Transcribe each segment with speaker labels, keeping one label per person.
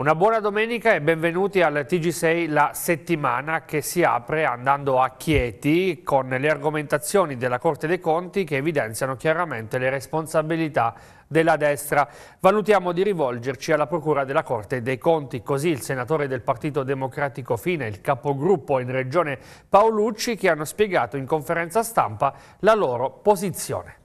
Speaker 1: Una buona domenica e benvenuti al TG6 La Settimana che si apre andando a Chieti con le argomentazioni della Corte dei Conti che evidenziano chiaramente le responsabilità della destra. Valutiamo di rivolgerci alla Procura della Corte dei Conti. Così il senatore del Partito Democratico Fine il capogruppo in Regione Paolucci che hanno spiegato in conferenza stampa la loro posizione.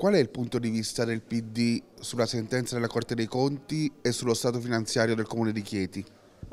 Speaker 2: Qual è il punto di vista del PD sulla sentenza della Corte dei Conti e sullo stato finanziario del Comune di Chieti?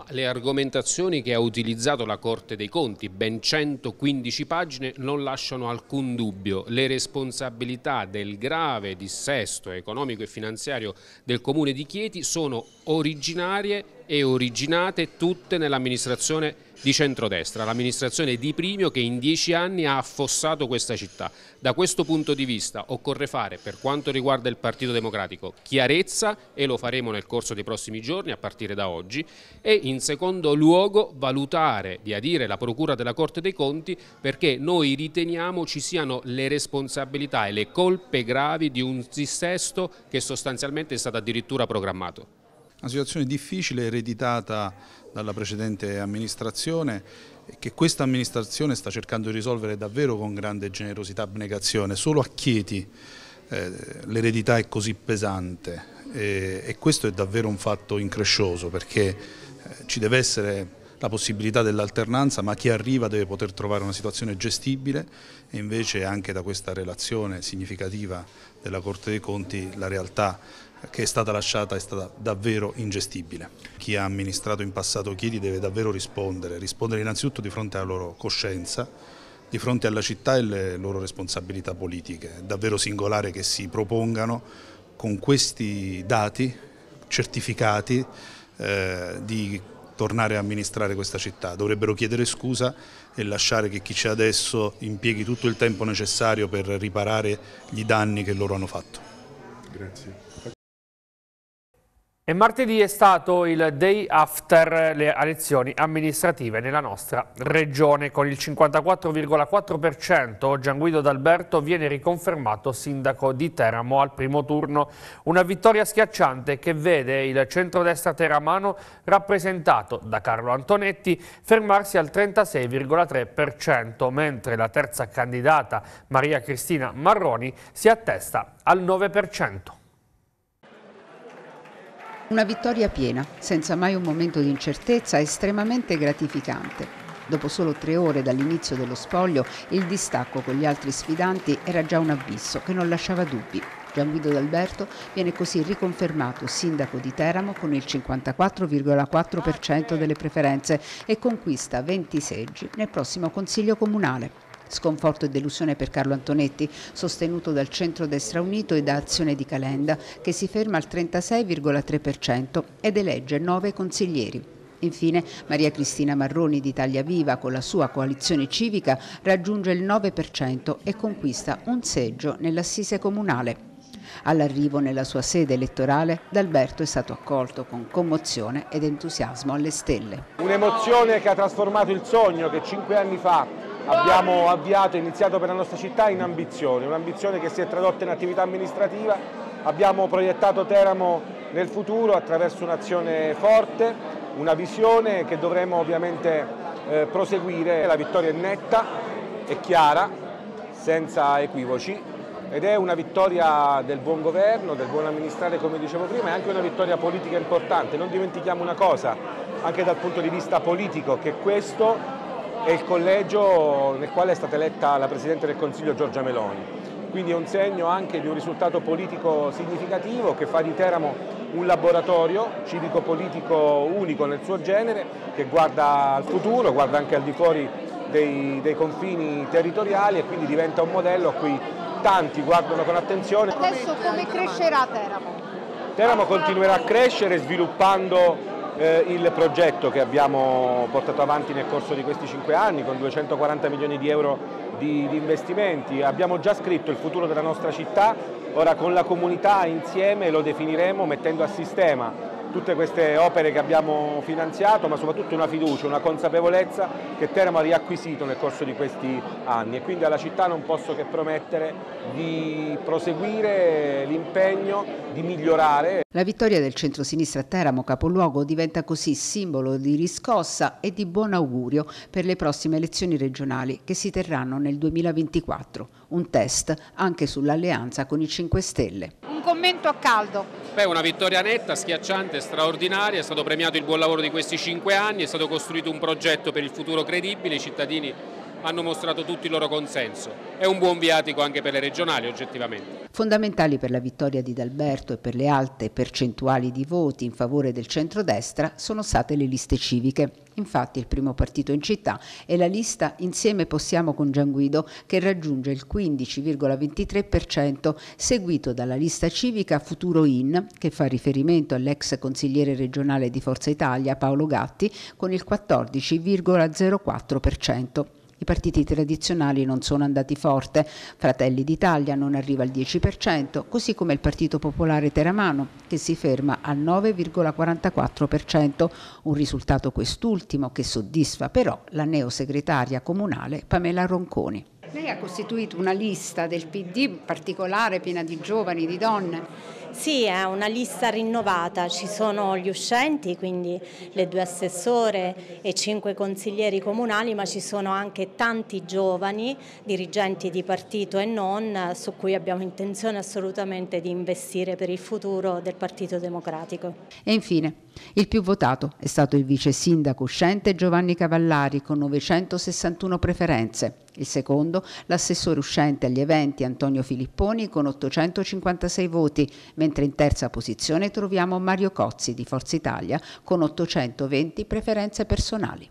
Speaker 3: le argomentazioni che ha utilizzato la Corte dei Conti, ben 115 pagine, non lasciano alcun dubbio. Le responsabilità del grave dissesto economico e finanziario del Comune di Chieti sono originarie e originate tutte nell'amministrazione di centrodestra, l'amministrazione di Primio che in dieci anni ha affossato questa città. Da questo punto di vista occorre fare per quanto riguarda il Partito Democratico chiarezza e lo faremo nel corso dei prossimi giorni a partire da oggi e in secondo luogo valutare di adire la Procura della Corte dei Conti perché noi riteniamo ci siano le responsabilità e le colpe gravi di un dissesto che sostanzialmente è stato addirittura programmato.
Speaker 2: Una situazione difficile ereditata dalla precedente amministrazione che questa amministrazione sta cercando di risolvere davvero con grande generosità e abnegazione. Solo a Chieti eh, l'eredità è così pesante eh, e questo è davvero un fatto increscioso perché eh, ci deve essere la possibilità dell'alternanza, ma chi arriva deve poter trovare una situazione gestibile e invece anche da questa relazione significativa della Corte dei Conti la realtà che è stata lasciata è stata davvero ingestibile. Chi ha amministrato in passato Chieti deve davvero rispondere, rispondere innanzitutto di fronte alla loro coscienza, di fronte alla città e alle loro responsabilità politiche. È davvero singolare che si propongano con questi dati certificati eh, di tornare a amministrare questa città. Dovrebbero chiedere scusa e lasciare che chi c'è adesso impieghi tutto il tempo necessario per riparare gli danni che loro hanno fatto. Grazie.
Speaker 1: E martedì è stato il day after le elezioni amministrative nella nostra regione. Con il 54,4% Gianguido D'Alberto viene riconfermato sindaco di Teramo al primo turno. Una vittoria schiacciante che vede il centrodestra teramano rappresentato da Carlo Antonetti fermarsi al 36,3%, mentre la terza candidata Maria Cristina Marroni si attesta al 9%.
Speaker 4: Una vittoria piena, senza mai un momento di incertezza, estremamente gratificante. Dopo solo tre ore dall'inizio dello spoglio, il distacco con gli altri sfidanti era già un abisso che non lasciava dubbi. Gian Guido D'Alberto viene così riconfermato sindaco di Teramo con il 54,4% delle preferenze e conquista 20 seggi nel prossimo Consiglio Comunale. Sconforto e delusione per Carlo Antonetti, sostenuto dal Centro-Destra Unito e da Azione di Calenda, che si ferma al 36,3% ed elegge nove consiglieri. Infine, Maria Cristina Marroni di Italia Viva con la sua coalizione civica raggiunge il 9% e conquista un seggio nell'assise comunale. All'arrivo nella sua sede elettorale, D'Alberto è stato accolto con commozione ed entusiasmo alle stelle.
Speaker 5: Un'emozione che ha trasformato il sogno che cinque anni fa abbiamo avviato e iniziato per la nostra città in ambizione, un'ambizione che si è tradotta in attività amministrativa, abbiamo proiettato Teramo nel futuro attraverso un'azione forte, una visione che dovremo ovviamente eh, proseguire, la vittoria è netta, è chiara, senza equivoci ed è una vittoria del buon governo, del buon amministrare come dicevo prima, è anche una vittoria politica importante, non dimentichiamo una cosa, anche dal punto di vista politico, che questo è il collegio nel quale è stata eletta la Presidente del Consiglio Giorgia Meloni. Quindi è un segno anche di un risultato politico significativo che fa di Teramo un laboratorio civico-politico unico nel suo genere che guarda al futuro, guarda anche al di fuori dei, dei confini territoriali e quindi diventa un modello a cui tanti guardano con attenzione.
Speaker 4: Adesso come crescerà Teramo?
Speaker 5: Teramo continuerà a crescere sviluppando eh, il progetto che abbiamo portato avanti nel corso di questi cinque anni con 240 milioni di euro di, di investimenti. Abbiamo già scritto il futuro della nostra città, ora con la comunità insieme lo definiremo mettendo a sistema tutte queste opere che abbiamo finanziato, ma soprattutto una fiducia, una consapevolezza che Teramo ha riacquisito nel corso di questi anni e quindi alla città non posso che promettere di proseguire l'impegno, di migliorare.
Speaker 4: La vittoria del centro-sinistra a Teramo capoluogo diventa così simbolo di riscossa e di buon augurio per le prossime elezioni regionali che si terranno nel 2024, un test anche sull'alleanza con i 5 Stelle. Un commento a caldo,
Speaker 3: europeo, una vittoria netta, schiacciante, straordinaria, è stato premiato il buon lavoro di questi cinque anni, è stato costruito un progetto per il futuro credibile, i cittadini hanno mostrato tutto il loro consenso. È un buon viatico anche per le regionali, oggettivamente.
Speaker 4: Fondamentali per la vittoria di D'Alberto e per le alte percentuali di voti in favore del centrodestra sono state le liste civiche. Infatti il primo partito in città è la lista Insieme Possiamo con Gian Guido che raggiunge il 15,23%, seguito dalla lista civica Futuro In che fa riferimento all'ex consigliere regionale di Forza Italia Paolo Gatti con il 14,04%. I partiti tradizionali non sono andati forte, Fratelli d'Italia non arriva al 10%, così come il Partito Popolare Teramano che si ferma al 9,44%, un risultato quest'ultimo che soddisfa però la neosegretaria comunale Pamela Ronconi. Lei ha costituito una lista del PD particolare piena di giovani, di donne sì, è una lista rinnovata, ci sono gli uscenti, quindi le due assessore e cinque consiglieri comunali,
Speaker 6: ma ci sono anche tanti giovani dirigenti di partito e non su
Speaker 7: cui
Speaker 4: abbiamo intenzione assolutamente di investire per il futuro del Partito Democratico. E infine, il più votato è stato il vice sindaco uscente Giovanni Cavallari con 961 preferenze. Il secondo, l'assessore uscente agli eventi Antonio Filipponi con 856 voti, mentre in terza posizione troviamo Mario Cozzi di Forza Italia con 820 preferenze personali.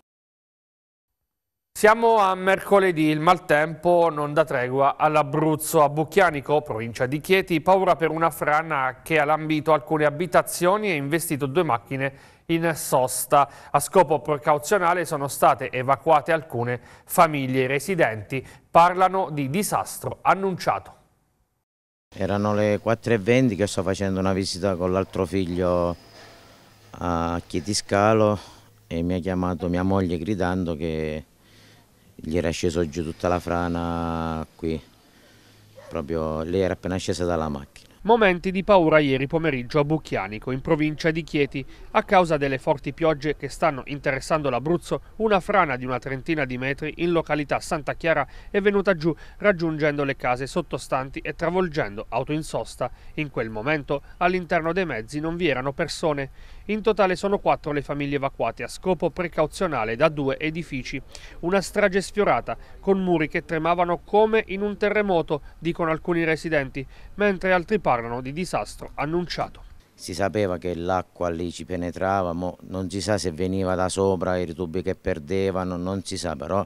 Speaker 1: Siamo a mercoledì, il maltempo non dà tregua all'Abruzzo. A Bucchianico, provincia di Chieti, paura per una frana che ha lambito alcune abitazioni e investito due macchine in sosta. A scopo precauzionale sono state evacuate alcune famiglie. I residenti parlano di disastro annunciato.
Speaker 8: Erano le 4.20 che sto facendo una visita con l'altro figlio a Chietiscalo e mi ha chiamato mia moglie gridando che gli era sceso giù tutta la frana qui, proprio lei era appena scesa dalla macchina.
Speaker 1: Momenti di paura ieri pomeriggio a Bucchianico, in provincia di Chieti. A causa delle forti piogge che stanno interessando l'Abruzzo, una frana di una trentina di metri in località Santa Chiara è venuta giù, raggiungendo le case sottostanti e travolgendo auto in sosta. In quel momento all'interno dei mezzi non vi erano persone. In totale sono quattro le famiglie evacuate a scopo precauzionale da due edifici. Una strage sfiorata, con muri che tremavano come in un terremoto, dicono alcuni residenti, mentre altri parlano di disastro annunciato.
Speaker 8: Si sapeva che l'acqua lì ci penetrava, non si sa se veniva da sopra, i tubi che perdevano, non si sa però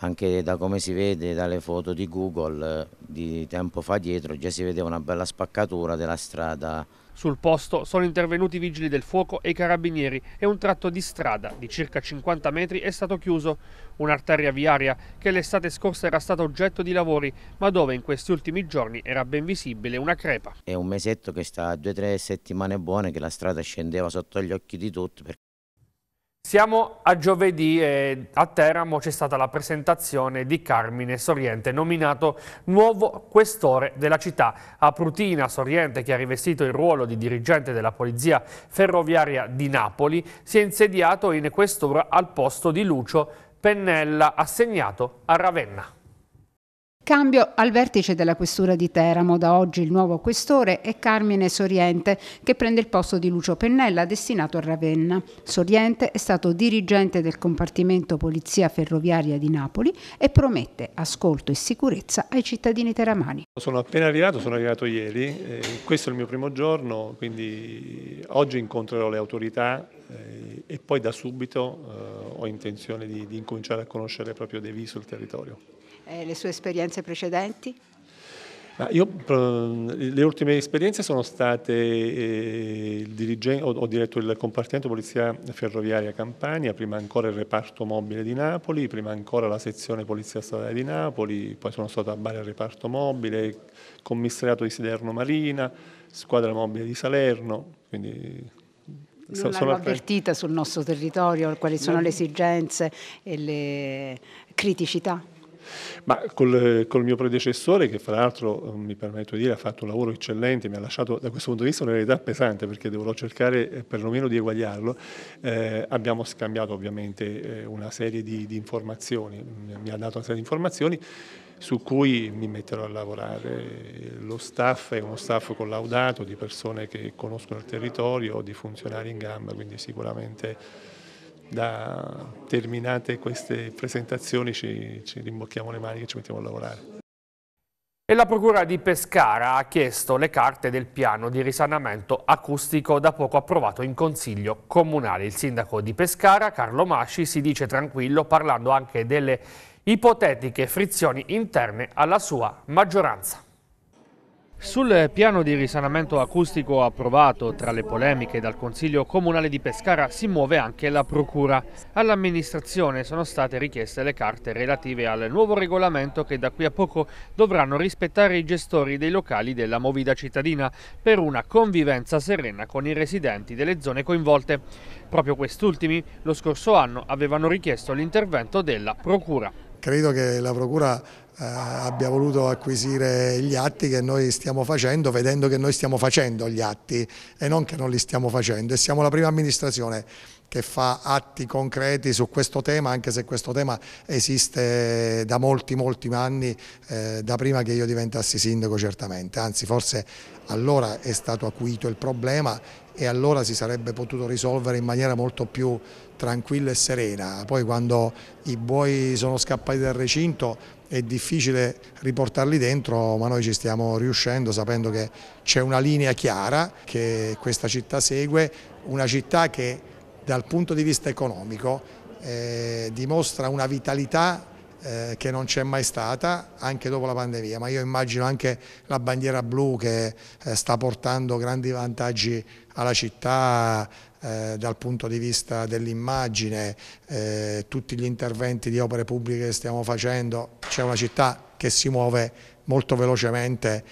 Speaker 8: anche da come si vede dalle foto di Google eh, di tempo fa dietro già si vedeva una bella spaccatura della strada sul posto sono intervenuti i vigili
Speaker 1: del fuoco e i carabinieri e un tratto di strada di circa 50 metri è stato chiuso, un'arteria viaria che l'estate scorsa era stata oggetto di lavori, ma dove in questi ultimi
Speaker 8: giorni era ben visibile una crepa. È un mesetto che sta a due o tre settimane buone che la strada scendeva sotto gli occhi di tutti. Siamo a giovedì e a Teramo
Speaker 1: c'è stata la presentazione di Carmine Sorriente, nominato nuovo questore della città. A Prutina Sorriente, che ha rivestito il ruolo di dirigente della Polizia Ferroviaria di Napoli, si è insediato in questura al posto di Lucio Pennella, assegnato a Ravenna.
Speaker 4: Cambio al vertice della questura di Teramo, da oggi il nuovo questore è Carmine Soriente, che prende il posto di Lucio Pennella destinato a Ravenna. Soriente è stato dirigente del compartimento Polizia Ferroviaria di Napoli e promette ascolto e sicurezza ai cittadini teramani.
Speaker 9: Sono appena arrivato, sono arrivato ieri, eh, questo è il mio primo giorno, quindi oggi incontrerò le autorità eh, e poi da subito eh, ho intenzione di, di incominciare a conoscere proprio De Viso il territorio
Speaker 4: eh, le sue esperienze precedenti?
Speaker 9: Io, le ultime esperienze sono state, eh, dirigen- ho, ho, diretto il compartimento Polizia Ferroviaria Campania, prima ancora il reparto mobile di Napoli, prima ancora la sezione Polizia Stradale di Napoli, poi sono stato a Bari al reparto mobile, commissariato di Siderno Marina, squadra mobile di Salerno, quindi
Speaker 4: sono avvertita sul nostro territorio, quali sono le esigenze e le criticità?
Speaker 9: Ma col, col mio predecessore, che fra l'altro eh, mi permetto di dire ha fatto un lavoro eccellente, mi ha lasciato da questo punto di vista un'eredità pesante perché dovrò cercare eh, perlomeno di eguagliarlo, eh, abbiamo scambiato ovviamente eh, una serie di, di informazioni, mi ha dato una serie di informazioni su cui mi metterò a lavorare. Lo staff è uno staff collaudato di persone che conoscono il territorio, di funzionari in gamba, quindi sicuramente da terminate queste presentazioni ci, ci rimbocchiamo le mani e ci mettiamo a lavorare. E la Procura di
Speaker 1: Pescara ha chiesto le carte del piano di risanamento acustico da poco approvato in Consiglio Comunale. Il sindaco di Pescara, Carlo Masci, si dice tranquillo parlando anche delle ipotetiche frizioni interne alla sua maggioranza. Sul piano di risanamento acustico approvato, tra le polemiche dal Consiglio Comunale di Pescara si muove anche la Procura. All'amministrazione sono state richieste le carte relative al nuovo regolamento che da qui a poco dovranno rispettare i gestori dei locali della movida cittadina per una convivenza serena con i residenti delle zone coinvolte. Proprio quest'ultimi lo scorso anno avevano richiesto l'intervento della Procura
Speaker 6: credo che la Procura eh, abbia voluto acquisire gli atti che noi stiamo facendo vedendo che noi stiamo facendo gli atti e non che non li stiamo facendo e siamo la prima amministrazione che fa atti concreti su questo tema anche se questo tema esiste da molti molti anni eh, da prima che io diventassi sindaco certamente anzi forse allora è stato acuito il problema e allora si sarebbe potuto risolvere in maniera molto più tranquilla e serena. Poi quando i buoi sono scappati dal recinto è difficile riportarli dentro, ma noi ci stiamo riuscendo sapendo che c'è una linea chiara che questa città segue, una città che dal punto di vista economico eh, dimostra una vitalità eh, che non c'è mai stata anche dopo la pandemia, ma io immagino anche la bandiera blu che eh, sta portando grandi vantaggi alla città eh, dal punto di vista dell'immagine, eh, tutti gli interventi di opere pubbliche che stiamo facendo, c'è una città che si muove molto velocemente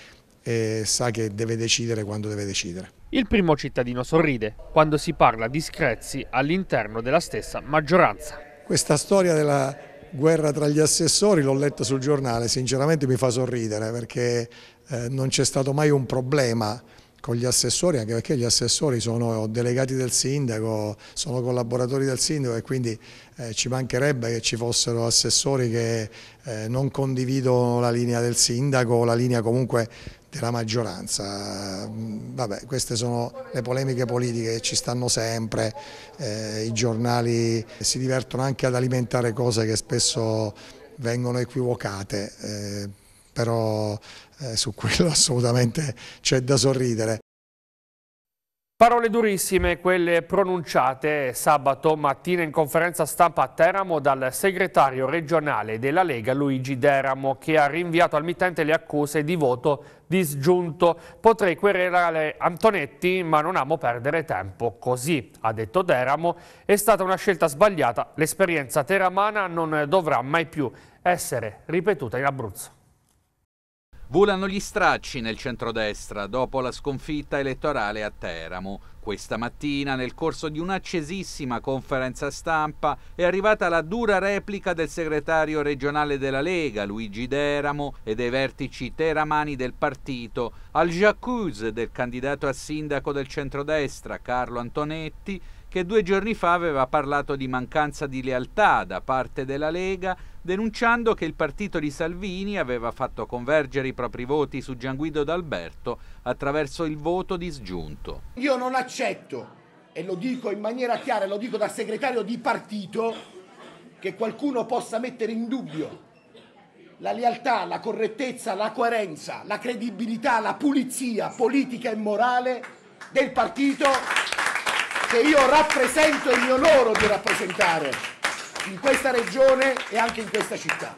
Speaker 6: e sa che deve decidere quando deve decidere.
Speaker 1: Il primo cittadino sorride quando si parla di screzzi all'interno della stessa maggioranza.
Speaker 6: Questa storia della guerra tra gli assessori l'ho letta sul giornale, sinceramente mi fa sorridere perché eh, non c'è stato mai un problema con gli assessori, anche perché gli assessori sono delegati del sindaco, sono collaboratori del sindaco e quindi eh, ci mancherebbe che ci fossero assessori che eh, non condividono la linea del sindaco o la linea comunque della maggioranza. Mm, vabbè, queste sono le polemiche politiche che ci stanno sempre, eh, i giornali si divertono anche ad alimentare cose che spesso vengono equivocate. Eh però eh, su quello assolutamente c'è da sorridere.
Speaker 1: Parole durissime quelle pronunciate sabato mattina in conferenza stampa a Teramo dal segretario regionale della Lega Luigi Deramo che ha rinviato al mittente le accuse di voto disgiunto. Potrei querelare Antonetti ma non amo perdere tempo. Così ha detto Deramo è stata una scelta sbagliata. L'esperienza teramana non dovrà mai più essere ripetuta in Abruzzo. Volano gli
Speaker 10: stracci nel centrodestra dopo la sconfitta elettorale a Teramo. Questa mattina, nel corso di un'accesissima conferenza stampa, è arrivata la dura replica del segretario regionale della Lega, Luigi Deramo, e dei vertici teramani del partito al jacuzzi del candidato a sindaco del centrodestra, Carlo Antonetti, che due giorni fa aveva parlato di mancanza di lealtà da parte della Lega, denunciando che il partito di Salvini aveva fatto convergere i propri voti su Gianguido D'Alberto attraverso il voto disgiunto.
Speaker 11: Io non accetto, e lo dico in maniera chiara, lo dico da segretario di partito, che qualcuno possa mettere in dubbio la lealtà, la correttezza, la coerenza, la credibilità, la pulizia politica e morale del partito che io rappresento e mi onoro di rappresentare in questa regione e anche in questa città.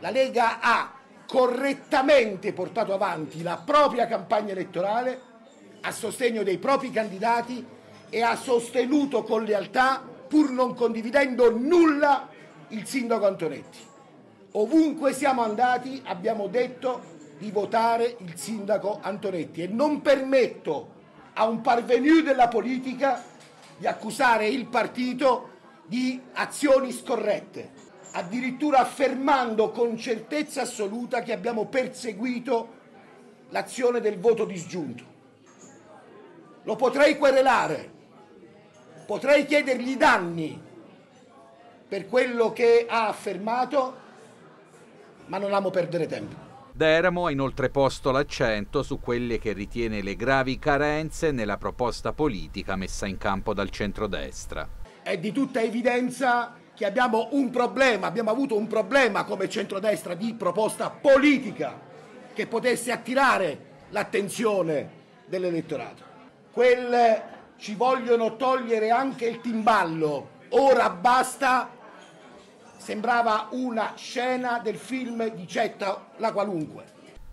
Speaker 11: La Lega ha correttamente portato avanti la propria campagna elettorale a sostegno dei propri candidati e ha sostenuto con lealtà, pur non condividendo nulla, il sindaco Antonetti. Ovunque siamo andati abbiamo detto di votare il sindaco Antonetti e non permetto a un parvenu della politica di accusare il partito di azioni scorrette, addirittura affermando con certezza assoluta che abbiamo perseguito l'azione del voto disgiunto. Lo potrei querelare, potrei chiedergli danni per quello che ha affermato, ma non amo perdere tempo.
Speaker 10: Deramo ha inoltre posto l'accento su quelle che ritiene le gravi carenze nella proposta politica messa in campo dal centrodestra.
Speaker 11: È di tutta evidenza che abbiamo un problema, abbiamo avuto un problema come centrodestra di proposta politica che potesse attirare l'attenzione dell'elettorato. Quelle ci vogliono togliere anche il timballo. Ora basta Sembrava una scena del film di Cetta La Qualunque.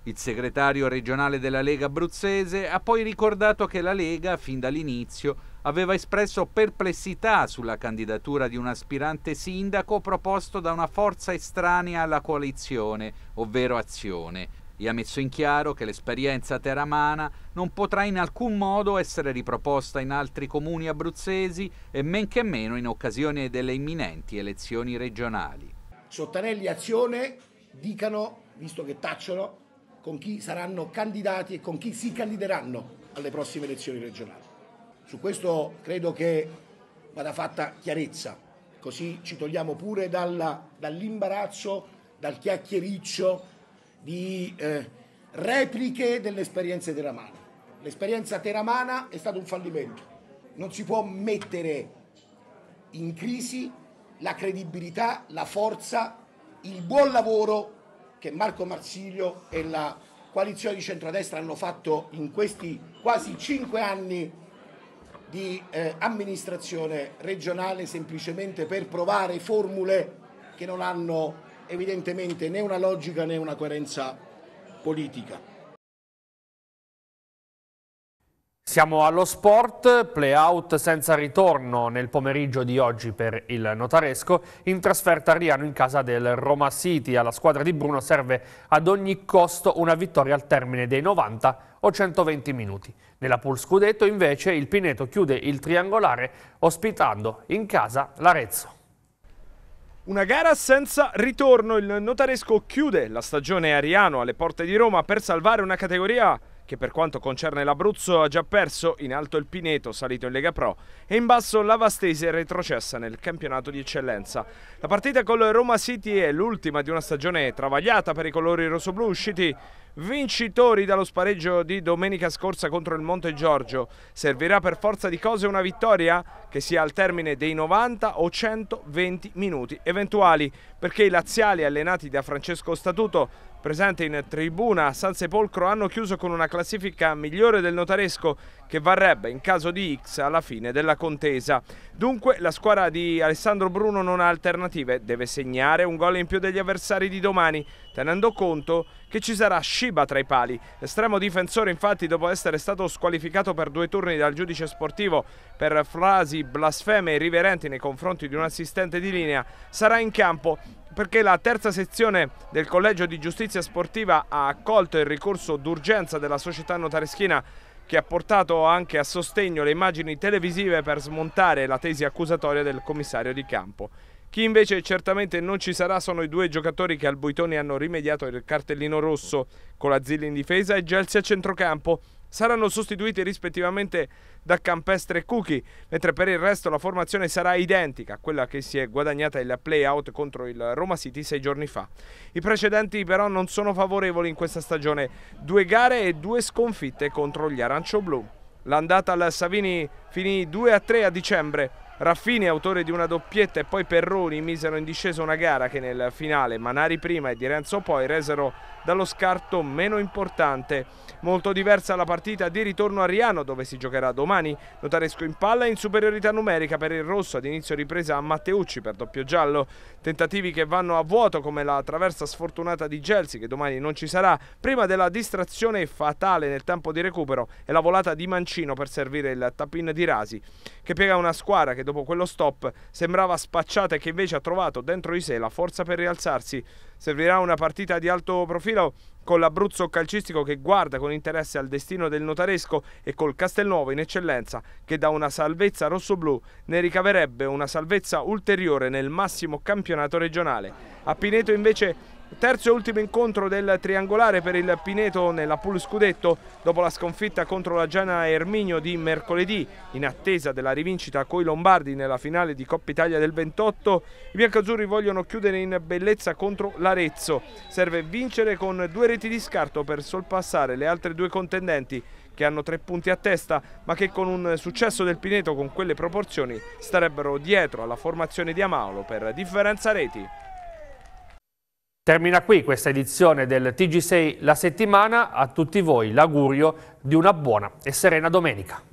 Speaker 10: Il segretario regionale della Lega abruzzese ha poi ricordato che la Lega, fin dall'inizio, aveva espresso perplessità sulla candidatura di un aspirante sindaco proposto da una forza estranea alla coalizione, ovvero Azione e ha messo in chiaro che l'esperienza teramana non potrà in alcun modo essere riproposta in altri comuni abruzzesi e men che meno in occasione delle imminenti elezioni regionali.
Speaker 11: Sottanelli e Azione dicano, visto che tacciono, con chi saranno candidati e con chi si candideranno alle prossime elezioni regionali. Su questo credo che vada fatta chiarezza, così ci togliamo pure dall'imbarazzo, dal chiacchiericcio di eh, repliche delle esperienze teramane. L'esperienza teramana è stato un fallimento. Non si può mettere in crisi la credibilità, la forza, il buon lavoro che Marco Marsilio e la coalizione di centrodestra hanno fatto in questi quasi cinque anni di eh, amministrazione regionale semplicemente per provare formule che non hanno evidentemente né una logica né una coerenza politica.
Speaker 1: Siamo allo sport, play-out senza ritorno nel pomeriggio di oggi per il Notaresco, in trasferta a Riano in casa del Roma City. Alla squadra di Bruno serve ad ogni costo una vittoria al termine dei 90 o 120 minuti. Nella pool scudetto invece il Pineto chiude il triangolare ospitando in casa l'Arezzo. Una
Speaker 7: gara senza ritorno, il notaresco chiude la stagione ariano alle porte di Roma per salvare una categoria che per quanto concerne l'Abruzzo ha già perso in alto il Pineto, salito in Lega Pro, e in basso la Vastese retrocessa nel campionato di eccellenza. La partita con Roma City è l'ultima di una stagione travagliata per i colori rossoblù usciti vincitori dallo spareggio di domenica scorsa contro il Monte Giorgio. Servirà per forza di cose una vittoria che sia al termine dei 90 o 120 minuti eventuali, perché i laziali allenati da Francesco Statuto presente in tribuna a San Sepolcro hanno chiuso con una classifica migliore del notaresco che varrebbe in caso di X alla fine della contesa. Dunque la squadra di Alessandro Bruno non ha alternative, deve segnare un gol in più degli avversari di domani, tenendo conto che ci sarà Shiba tra i pali. L'estremo difensore infatti dopo essere stato squalificato per due turni dal giudice sportivo per frasi blasfeme e riverenti nei confronti di un assistente di linea, sarà in campo perché la terza sezione del Collegio di Giustizia Sportiva ha accolto il ricorso d'urgenza della società notareschina che ha portato anche a sostegno le immagini televisive per smontare la tesi accusatoria del commissario di campo. Chi invece certamente non ci sarà sono i due giocatori che al Buitoni hanno rimediato il cartellino rosso con la Zilli in difesa e Gelsi a centrocampo. Saranno sostituiti rispettivamente da Campestre e Cookie, mentre per il resto la formazione sarà identica a quella che si è guadagnata il play-out contro il Roma City sei giorni fa. I precedenti però non sono favorevoli in questa stagione, due gare e due sconfitte contro gli arancio-blu. L'andata al Savini finì 2-3 a dicembre, Raffini, autore di una doppietta, e poi Perroni misero in discesa una gara che nel finale Manari prima e Di Renzo poi resero dallo scarto meno importante. Molto diversa la partita di ritorno a Riano dove si giocherà domani. Notaresco in palla in superiorità numerica per il rosso ad inizio ripresa a Matteucci per doppio giallo. Tentativi che vanno a vuoto come la traversa sfortunata di Gelsi che domani non ci sarà prima della distrazione fatale nel tempo di recupero e la volata di Mancino per servire il tapin di Rasi che piega una squadra che dopo quello stop sembrava spacciata e che invece ha trovato dentro di sé la forza per rialzarsi. Servirà una partita di alto profilo filo con l'Abruzzo calcistico che guarda con interesse al destino del notaresco e col Castelnuovo in eccellenza che da una salvezza rossoblù ne ricaverebbe una salvezza ulteriore nel massimo campionato regionale. A Pineto invece Terzo e ultimo incontro del triangolare per il Pineto nella pool scudetto dopo la sconfitta contro la Giana Erminio di mercoledì in attesa della rivincita coi Lombardi nella finale di Coppa Italia del 28 i biancazzurri vogliono chiudere in bellezza contro l'Arezzo serve vincere con due reti di scarto per sorpassare le altre due contendenti che hanno tre punti a testa ma che con un successo del Pineto con quelle proporzioni starebbero dietro alla formazione di Amaolo per differenza reti.
Speaker 1: Termina qui questa edizione del TG6 La Settimana, a tutti voi l'augurio di una buona e serena domenica.